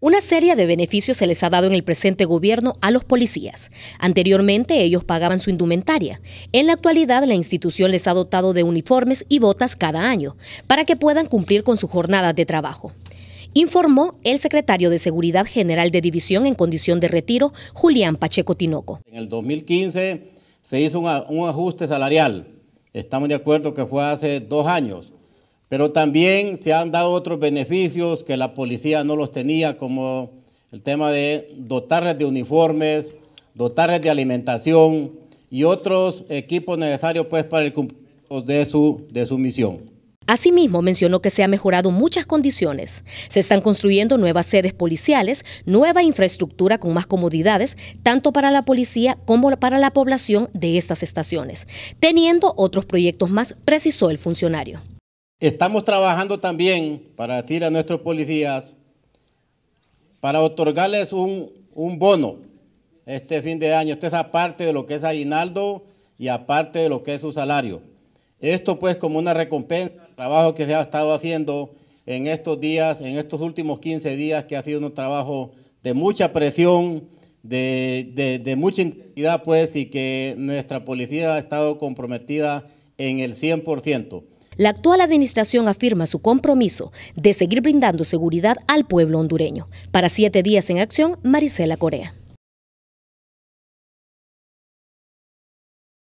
Una serie de beneficios se les ha dado en el presente gobierno a los policías. Anteriormente ellos pagaban su indumentaria. En la actualidad la institución les ha dotado de uniformes y botas cada año para que puedan cumplir con su jornada de trabajo. Informó el secretario de Seguridad General de División en condición de retiro, Julián Pacheco Tinoco. En el 2015 se hizo un, un ajuste salarial. Estamos de acuerdo que fue hace dos años pero también se han dado otros beneficios que la policía no los tenía, como el tema de dotarles de uniformes, dotarles de alimentación y otros equipos necesarios pues, para el cumplimiento de su, de su misión. Asimismo, mencionó que se han mejorado muchas condiciones. Se están construyendo nuevas sedes policiales, nueva infraestructura con más comodidades, tanto para la policía como para la población de estas estaciones, teniendo otros proyectos más, precisó el funcionario. Estamos trabajando también para decir a nuestros policías para otorgarles un, bono este fin de año. Esto es aparte de lo que es aguinaldo y aparte de lo que es su salario. Esto pues como una recompensa al trabajo que se ha estado haciendo en estos días, en estos últimos 15 días, que ha sido un trabajo de mucha presión, de, de mucha intensidad pues, y que nuestra policía ha estado comprometida en el 100%. La actual administración afirma su compromiso de seguir brindando seguridad al pueblo hondureño. Para siete días en acción, Marisela Corea.